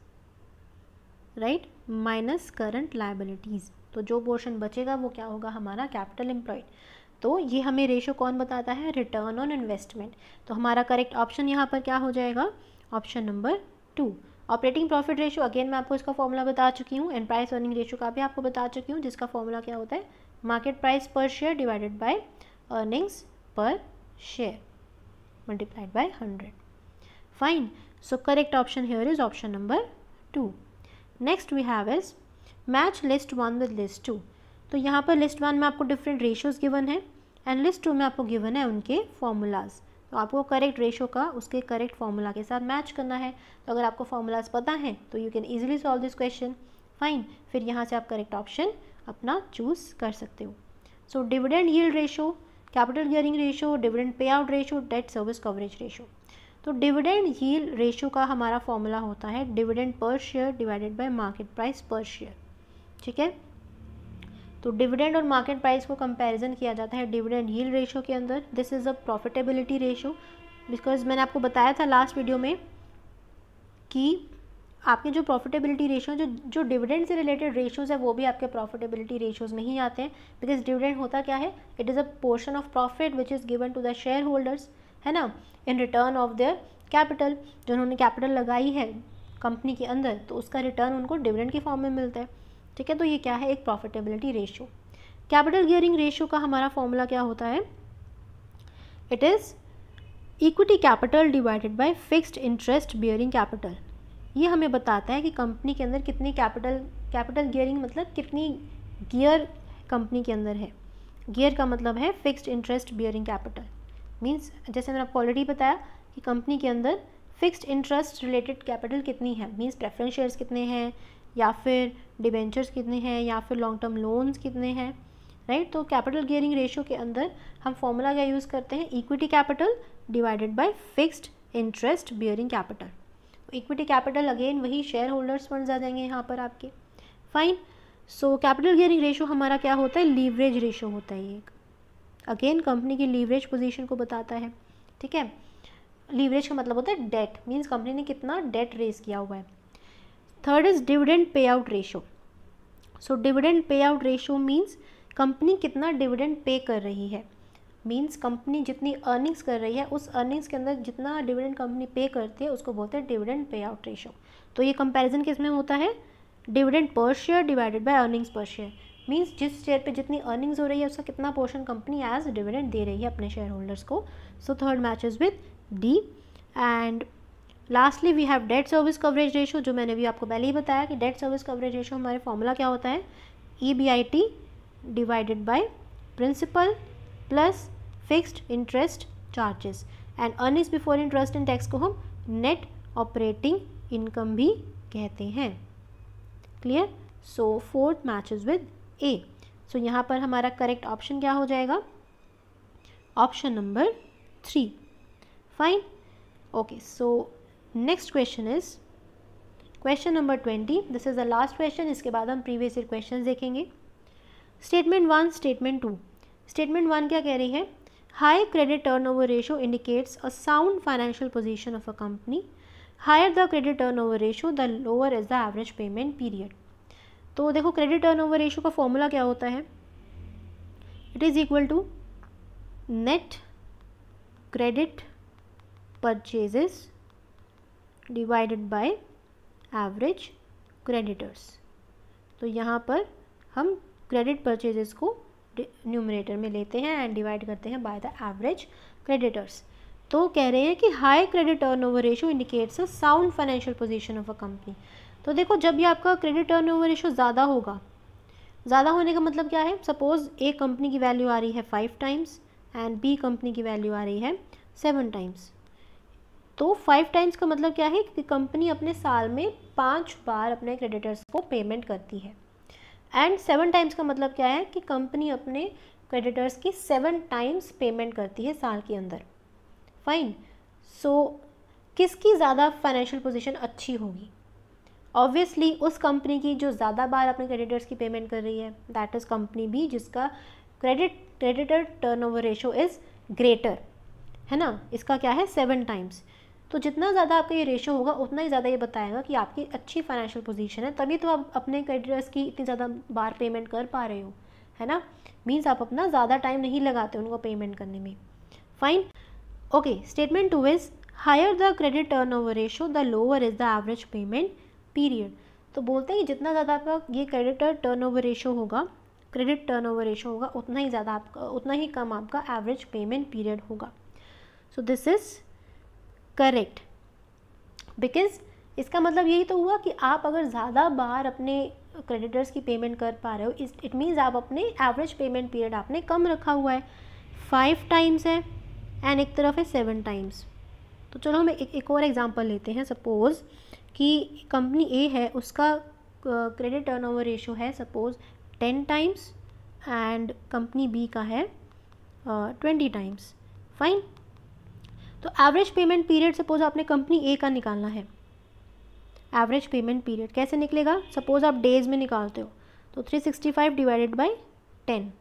Speaker 1: right minus current liabilities तो जो पोर्शन बचेगा वो क्या होगा हमारा कैपिटल एम्प्लॉयड तो ये हमें रेशो कौन बताता है रिटर्न ऑन इन्वेस्टमेंट तो हमारा करेक्ट ऑप्शन यहाँ पर क्या हो जाएगा option number two operating profit ratio again मैं आपको इसका फॉर्मूला बता चुकी हूँ एंड प्राइस अर्निंग रेशो का भी आपको बता चुकी हूँ जिसका फॉर्मूला क्या होता है market price per share divided by earnings per share multiplied by hundred fine so correct option here is option number two next we have is match list one with list two तो यहाँ पर list one में आपको different ratios given है एंड list two में आपको given है उनके फॉर्मूलाज तो आपको करेक्ट रेशो का उसके करेक्ट फार्मूला के साथ मैच करना है तो अगर आपको फार्मूलाज पता है तो you can easily solve this question fine फिर यहाँ से आप करेक्ट ऑप्शन अपना चूज़ कर सकते हो so dividend yield ratio capital gearing ratio dividend pay out ratio debt service coverage ratio तो डिविडेंड यील्ड रेशो का हमारा फॉर्मूला होता है dividend per share divided by market price per share ठीक है तो डिविडेंड और मार्केट प्राइस को कंपैरिजन किया जाता है डिविडेंड हील रेशो के अंदर this is a profitability ratio because मैंने आपको बताया था लास्ट वीडियो में कि आपके जो प्रॉफिटेबिलिटी रेशियो जो जो डिविडेंड से रिलेटेड रेशियोज़ है वो भी आपके प्रॉफिटेबिलिटी रेशियोज़ में ही आते हैं बिकॉज डिविडेंड होता क्या है it is a portion of profit which is given to the share holders है ना in return of their capital जो उन्होंने कैपिटल लगाई है कंपनी के अंदर तो उसका रिटर्न उनको डिविडेंड के फॉर्म में मिलता है ठीक है तो ये क्या है एक profitability ratio capital gearing ratio का हमारा फॉर्मूला क्या होता है it is equity capital divided by fixed interest bearing capital ये हमें बताता है कि कंपनी के अंदर कितनी कैपिटल कैपिटल गियरिंग मतलब कितनी गियर कंपनी के अंदर है गियर का मतलब है fixed interest bearing capital means जैसे मैंने आपको ऑलरेडी बताया कि कंपनी के अंदर फिक्स्ड इंटरेस्ट रिलेटेड कैपिटल कितनी है मीन्स प्रेफरेंस शेयर्स कितने हैं या फिर डिबेंचर्स कितने हैं या फिर लॉन्ग टर्म लोन्स कितने हैं राइट right? तो कैपिटल गियरिंग रेशियो के अंदर हम फॉर्मूला क्या यूज़ करते हैं equity capital divided by fixed interest bearing capital equity capital again वही शेयर होल्डर्स फंड आ जाएंगे यहाँ पर आपके fine so capital gearing ratio हमारा क्या होता है लीवरेज रेशो होता है ये अगेन कंपनी की लीवरेज पोजीशन को बताता है ठीक है लीवरेज का मतलब होता है डेट मीन्स कंपनी ने कितना डेट रेज किया हुआ है third is dividend pay out ratio so dividend pay out ratio means company कितना डिविडेंड पे कर रही है मीन्स कंपनी जितनी अर्निंग्स कर रही है उस अर्निंग्स के अंदर जितना डिविडेंड कंपनी पे करती है उसको बोलते हैं डिविडेंड पे आउट रेशो तो ये कंपैरिजन किस में होता है dividend per share divided by earnings per share means जिस शेयर पे जितनी अर्निंग्स हो रही है उसका कितना पोर्शन कंपनी एज डिविडेंड दे रही है अपने शेयर होल्डर्स को so third match is with D and lastly we have debt service coverage ratio जो मैंने भी आपको पहले ही बताया कि डेट सर्विस कवरेज रेशो हमारे फॉर्मूला क्या होता है E B I T divided by principal plus fixed interest charges and earnings before interest and tax को हम नेट ऑपरेटिंग इनकम भी कहते हैं clear so fourth matches with A so यहाँ पर हमारा करेक्ट ऑप्शन क्या हो जाएगा option number three fine okay so next question is question number twenty this is the last question इसके बाद हम प्रीवियस ईयर क्वेश्चन देखेंगे statement one statement two statement one क्या कह रही है high credit turnover ratio indicates a sound financial position of a company higher the credit turnover ratio the lower is the average payment period तो देखो credit turnover ratio का formula क्या होता है it is equal to net credit purchases divided by average creditors तो यहाँ पर हम क्रेडिट परचेजेस को न्यूमिनेटर में लेते हैं एंड डिवाइड करते हैं बाय द एवरेज क्रेडिटर्स तो कह रहे हैं कि high credit turn over ratio indicates a sound financial position of a company तो देखो जब भी आपका क्रेडिट टर्न ओवर रेशो ज़्यादा होगा ज़्यादा होने का मतलब क्या है सपोज़ ए कंपनी की वैल्यू आ रही है five times and B company की वैल्यू आ रही है सेवन टाइम्स तो फाइव टाइम्स का मतलब क्या है कि कंपनी अपने साल में पांच बार अपने क्रेडिटर्स को पेमेंट करती है एंड सेवन टाइम्स का मतलब क्या है कि कंपनी अपने क्रेडिटर्स की सेवन टाइम्स पेमेंट करती है साल के अंदर फाइन सो so, किसकी ज़्यादा फाइनेंशियल पोजीशन अच्छी होगी ऑब्वियसली उस कंपनी की जो ज़्यादा बार अपने क्रेडिटर्स की पेमेंट कर रही है दैट इज़ कंपनी भी जिसका credit creditor turnover ratio is greater है ना इसका क्या है सेवन टाइम्स तो जितना ज़्यादा आपका ये रेशो होगा उतना ही ज़्यादा ये बताएगा कि आपकी अच्छी फाइनेंशियल पोजीशन है तभी तो आप अपने क्रेडिटर्स की इतनी ज़्यादा बार पेमेंट कर पा रहे हो है ना मीन्स आप अपना ज़्यादा टाइम नहीं लगाते उनको पेमेंट करने में fine okay statement two is higher the credit turn over ratio the lower is the average payment period तो बोलते हैं कि जितना ज़्यादा आपका ये क्रेडिटर टर्न ओवर रेशो होगा क्रेडिट टर्न ओवर रेशो होगा उतना ही ज़्यादा आपका उतना ही कम आपका एवरेज पेमेंट पीरियड होगा so this is correct because इसका मतलब यही तो हुआ कि आप अगर ज़्यादा बार अपने क्रेडिटर्स की पेमेंट कर पा रहे हो इस इट मीन्स आप अपने एवरेज पेमेंट पीरियड आपने कम रखा हुआ है फाइव टाइम्स है एंड एक तरफ है सेवन टाइम्स तो चलो हम एक, एक और एग्जांपल लेते हैं सपोज़ कि कंपनी ए है उसका क्रेडिट टर्न ओवर रेशो है suppose ten times and company B का है ट्वेंटी टाइम्स फाइन तो एवरेज पेमेंट पीरियड सपोज आपने कंपनी ए का निकालना है एवरेज पेमेंट पीरियड कैसे निकलेगा सपोज आप डेज में निकालते हो तो three sixty five divided by ten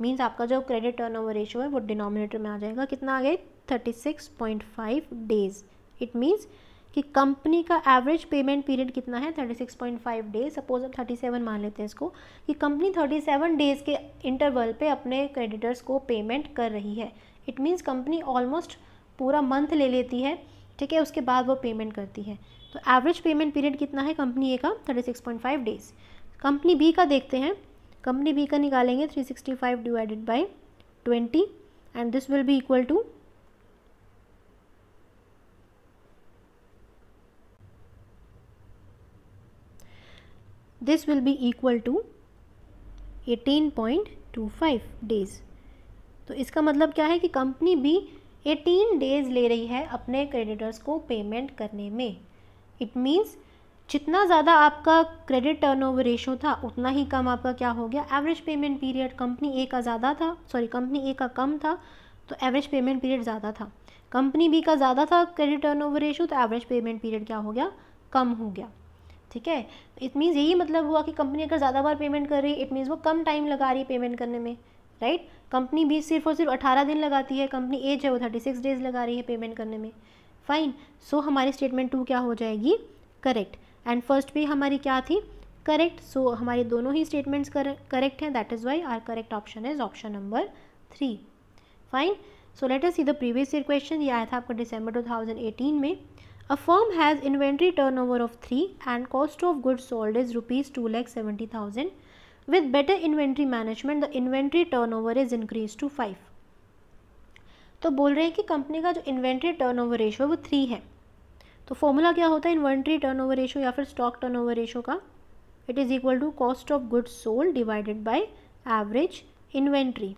Speaker 1: means आपका जो क्रेडिट टर्न ओवर रेशियो है वो डिनोमिनेटर में आ जाएगा कितना आ गया thirty six point five days it means कि कंपनी का एवरेज पेमेंट पीरियड कितना है 36.5 डेज सपोज आप 37 मान लेते हैं इसको कि कंपनी 37 डेज के इंटरवल पे अपने क्रेडिटर्स को पेमेंट कर रही है इट मीन्स कंपनी ऑलमोस्ट पूरा मंथ ले लेती है ठीक है उसके बाद वो पेमेंट करती है तो एवरेज पेमेंट पीरियड कितना है कंपनी ए का thirty six point five days company B का देखते हैं कंपनी बी का निकालेंगे three sixty five divided by twenty and this will be equal to equal to eighteen point two 18.25 days तो इसका मतलब क्या है कि कंपनी बी एटीन डेज ले रही है अपने क्रेडिटर्स को पेमेंट करने में इट मीन्स जितना ज़्यादा आपका क्रेडिट टर्नओवर रेशो था उतना ही कम आपका क्या हो गया average payment period company A का ज़्यादा था सॉरी कंपनी ए का कम था तो एवरेज पेमेंट पीरियड ज़्यादा था कंपनी बी का ज़्यादा था क्रेडिट टर्नओवर रेशो तो एवरेज पेमेंट पीरियड क्या हो गया कम हो गया ठीक है इट मीन्स यही मतलब हुआ कि कंपनी अगर ज़्यादा बार पेमेंट कर रही है इट मीन्स वो कम टाइम लगा रही है पेमेंट करने में राइट कंपनी भी सिर्फ और सिर्फ अठारह दिन लगाती है कंपनी ए जो है वो थर्टी सिक्स डेज लगा रही है पेमेंट करने में फाइन सो so, हमारी स्टेटमेंट टू क्या हो जाएगी करेक्ट एंड फर्स्ट भी हमारी क्या थी करेक्ट सो so, हमारे दोनों ही स्टेटमेंट्स करेक्ट हैं that is why our correct option is option number three fine so let us see the previous year question ये आया था आपका दिसंबर 2018 में a firm has inventory turnover of three and cost of goods sold is rupees two lakh seventy thousand With better inventory management, the inventory turnover is increased to five तो बोल रहे हैं कि कंपनी का जो इन्वेंट्री टर्न ओवर रेशो है वो three है तो फॉर्मूला क्या होता है इन्वेंट्री टर्न ओवर रेशो या फिर स्टॉक टर्न ओवर रेशो का it is equal to cost of goods sold divided by average inventory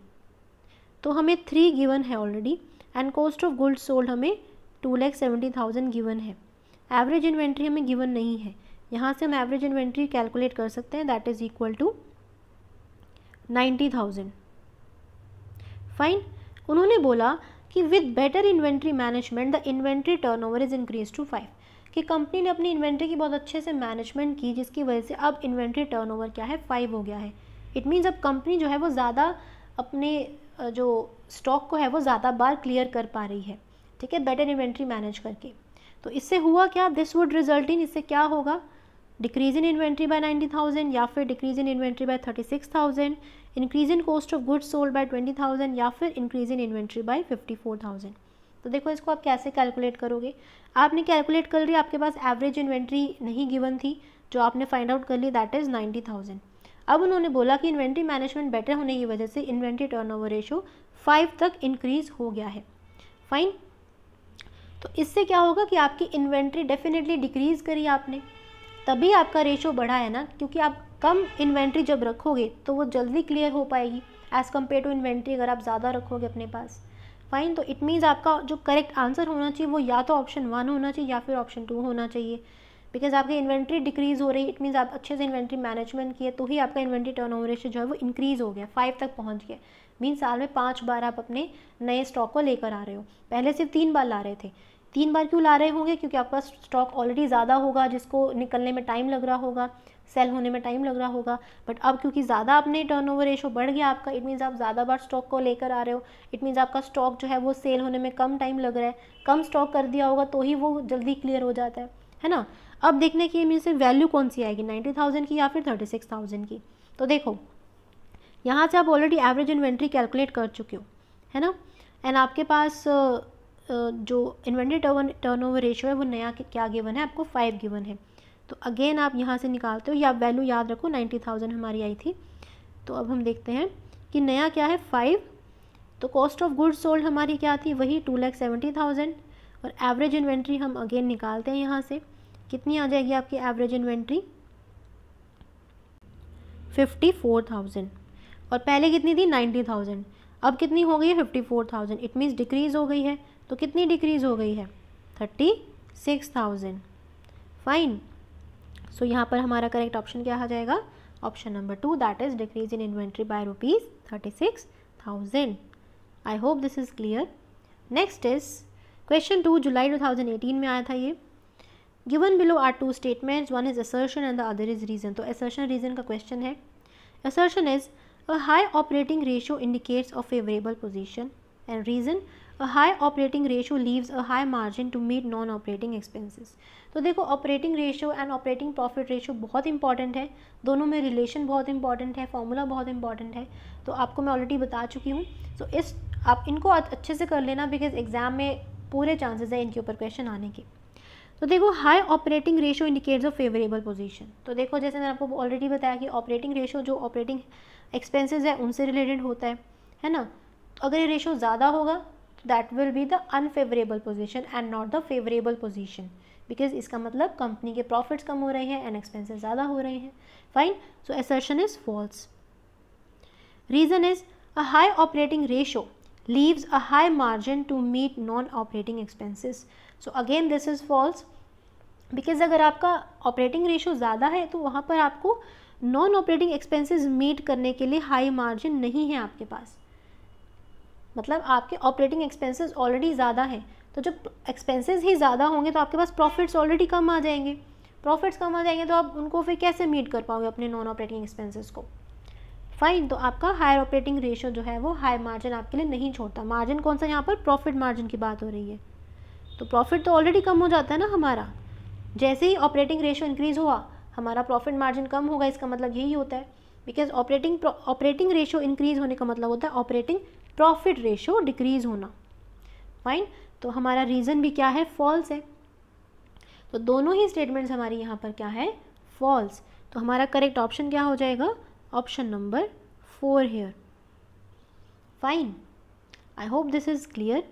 Speaker 1: तो हमें थ्री गिवन है already and cost of goods sold हमें two lakh seventy thousand given है average inventory हमें given नहीं है यहाँ से हम एवरेज इन्वेंट्री कैलकुलेट कर सकते हैं that is equal to ninety thousand fine उन्होंने बोला कि with better inventory management the inventory turnover is increase to five कि कंपनी ने अपनी इन्वेंट्री की बहुत अच्छे से मैनेजमेंट की जिसकी वजह से अब इन्वेंट्री टर्न ओवर क्या है फाइव हो गया है इट मीन्स अब कंपनी जो है वो ज़्यादा अपने जो स्टॉक को है वो ज़्यादा बार क्लियर कर पा रही है ठीक है बेटर इन्वेंट्री मैनेज करके तो इससे हुआ क्या दिस वुड रिजल्ट इन इससे क्या होगा डिक्रीज इन इन्वेंट्री बाय 90,000 या फिर decrease in inventory by 36,000 increase in cost of goods sold by 20,000 या फिर इंक्रीज इन इन्वेंट्री बाय 54,000 तो देखो इसको आप कैसे कैलकुलेट करोगे आपने कैलकुलेट कर लिया आपके पास एवरेज इन्वेंट्री नहीं गिवन थी जो आपने फाइंड आउट कर ली दैट इज़ नाइन्टी थाउजेंड अब उन्होंने बोला कि इन्वेंट्री मैनेजमेंट बेटर होने की वजह से इन्वेंट्री ओवर रेशो फाइव तक इंक्रीज हो गया है फाइन तो इससे क्या होगा कि आपकी इन्वेंट्री डेफिनेटली डिक्रीज़ करी आपने तभी आपका रेशो बढ़ा है ना क्योंकि आप कम इन्वेंट्री जब रखोगे तो वो जल्दी क्लियर हो पाएगी एज़ कम्पेयर टू इन्वेंट्री अगर आप ज़्यादा रखोगे अपने पास फाइन तो इट मीन्स आपका जो करेक्ट आंसर होना चाहिए वो या तो ऑप्शन वन होना चाहिए या फिर ऑप्शन टू होना चाहिए बिकॉज आपकी इन्वेंट्री डिक्रीज़ हो रही है इट मीन्स आप अच्छे से इन्वेंट्री मैनेजमेंट किए तो ही आपका इन्वेंट्री टर्न ओवर रेशो जो है वो इंक्रीज़ हो गया फाइव तक पहुँच गया मीन साल में पाँच बार आप अपने नए स्टॉक को लेकर आ रहे हो पहले सिर्फ तीन बार ला रहे थे तीन बार क्यों ला रहे होंगे क्योंकि आपका स्टॉक ऑलरेडी ज़्यादा होगा जिसको निकलने में टाइम लग रहा होगा सेल होने में टाइम लग रहा होगा बट अब क्योंकि ज़्यादा अपने टर्न ओवर रेशो बढ़ गया आपका इट मीन्स आप ज़्यादा बार स्टॉक को लेकर आ रहे हो इट मीन्स आपका स्टॉक जो है वो सेल होने में कम टाइम लग रहा है कम स्टॉक कर दिया होगा तो ही वो जल्दी क्लियर हो जाता है है ना अब देखने की मीन से वैल्यू कौन सी आएगी नाइन्टी थाउजेंड की या फिर थर्टी सिक्स थाउजेंड की तो देखो यहाँ से आप ऑलरेडी एवरेज इन्वेंट्री कैलकुलेट कर चुके हो है ना एंड आपके पास uh, जो inventory turn turnover ratio है वो नया क्या गिवन है आपको फाइव गिवन है तो अगेन आप यहाँ से निकालते हो या वैल्यू याद रखो नाइन्टी थाउजेंड हमारी आई थी तो अब हम देखते हैं कि नया क्या है फाइव तो कॉस्ट ऑफ गुड्स सोल्ड हमारी क्या थी वही टू लैख सेवेंटी थाउजेंड और एवरेज इन्वेंट्री हम अगेन निकालते हैं यहाँ से कितनी आ जाएगी आपकी average inventory fifty four thousand और पहले कितनी थी नाइन्टी थाउजेंड अब कितनी हो गई है fifty four thousand it means decrease हो गई है तो कितनी डिक्रीज़ हो गई है thirty six thousand fine so यहाँ पर हमारा करेक्ट ऑप्शन क्या आ जाएगा option number two that is decrease in inventory by rupees thirty six thousand I hope this is clear next is question two जुलाई टू थाउजेंड एटीन में आया था ये given below are two statements one is assertion and the other is reason तो assertion reason का question है assertion is a high operating ratio indicates a favourable position and reason a high operating ratio leaves a high margin to meet non operating expenses तो देखो operating ratio and operating profit ratio बहुत important है दोनों में relation बहुत important है formula बहुत important है तो आपको मैं ऑलरेडी बता चुकी हूँ सो so, इस आप इनको अच्छे से कर लेना बिकॉज एग्जाम में पूरे चांसेस हैं इनके ऊपर क्वेश्चन आने के तो देखो high operating ratio indicates a favourable position तो देखो जैसे मैंने आपको ऑलरेडी बताया कि ऑपरेटिंग रेशो जो ऑपरेटिंग एक्सपेंसेस है उनसे रिलेटेड होता है है ना तो अगर ये रेशो ज़्यादा होगा that will be the unfavourable position and not the favourable position because इसका मतलब कंपनी के प्रॉफिट्स कम हो रहे हैं एंड एक्सपेंसिस ज़्यादा हो रहे हैं fine so assertion is false reason is a high operating ratio leaves a high margin to meet non operating expenses so again this is false because अगर आपका ऑपरेटिंग रेशो ज़्यादा है तो वहाँ पर आपको नॉन ऑपरेटिंग एक्सपेंसिस मीट करने के लिए हाई मार्जिन नहीं है आपके पास मतलब आपके ऑपरेटिंग एक्सपेंसेस ऑलरेडी ज़्यादा हैं तो जब एक्सपेंसेस ही ज़्यादा होंगे तो आपके पास प्रॉफिट्स ऑलरेडी कम आ जाएंगे प्रॉफिट्स कम आ जाएंगे तो आप उनको फिर कैसे मीट कर पाओगे अपने नॉन ऑपरेटिंग एक्सपेंसेस को फाइन तो आपका हायर ऑपरेटिंग रेशियो जो है वो हाई मार्जिन आपके लिए नहीं छोड़ता मार्जिन कौन सा यहाँ पर प्रॉफिट मार्जिन की बात हो रही है तो प्रॉफिट तो ऑलरेडी कम हो जाता है ना हमारा जैसे ही ऑपरेटिंग रेशियो इंक्रीज़ हुआ हमारा प्रॉफिट मार्जिन कम होगा इसका मतलब यही होता है because operating operating ratio increase होने का मतलब होता है ऑपरेटिंग प्रॉफिट रेशो डिक्रीज होना फाइन तो हमारा रीज़न भी क्या है फॉल्स है तो दोनों ही स्टेटमेंट्स हमारी यहाँ पर क्या है फॉल्स तो हमारा करेक्ट ऑप्शन क्या हो जाएगा option number four here fine I hope this is clear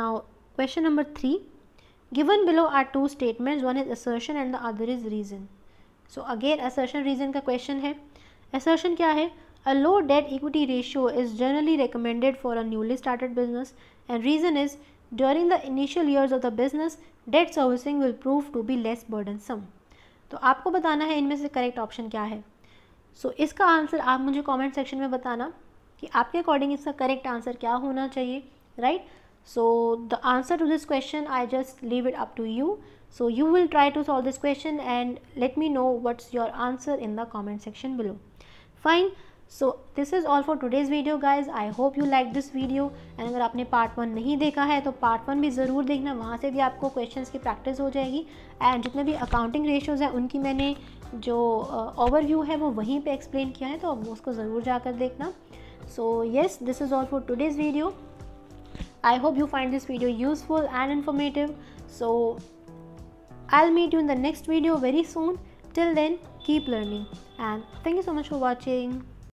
Speaker 1: now question number three given below are two statement one is assertion and the other is reason so again assertion reason का question है assertion क्या है A low debt equity ratio is generally recommended for a newly started business and reason is during the initial years of the business debt servicing will prove to be less burdensome. तो आपको बताना है इनमें से correct option क्या है सो so, इसका answer आप मुझे कमेंट सेक्शन में बताना कि आपके अकॉर्डिंग इसका करेक्ट आंसर क्या होना चाहिए right so the answer to this question I just leave it up to you so you will try to solve this question and let me know what's your answer in the comment section below fine so this is all for today's video guys I hope you like this video and अगर आपने part one नहीं देखा है तो part one भी ज़रूर देखना वहाँ से भी आपको क्वेश्चन की प्रैक्टिस हो जाएगी एंड जितने भी अकाउंटिंग रेशियोज़ हैं उनकी मैंने जो ओवरव्यू uh, है वो वहीं पर एक्सप्लेन किया है तो अब उसको ज़रूर जाकर देखना so yes this is all for today's video I hope you find this video useful and informative so I'll meet you in the next video very soon till then keep learning and thank you so much for watching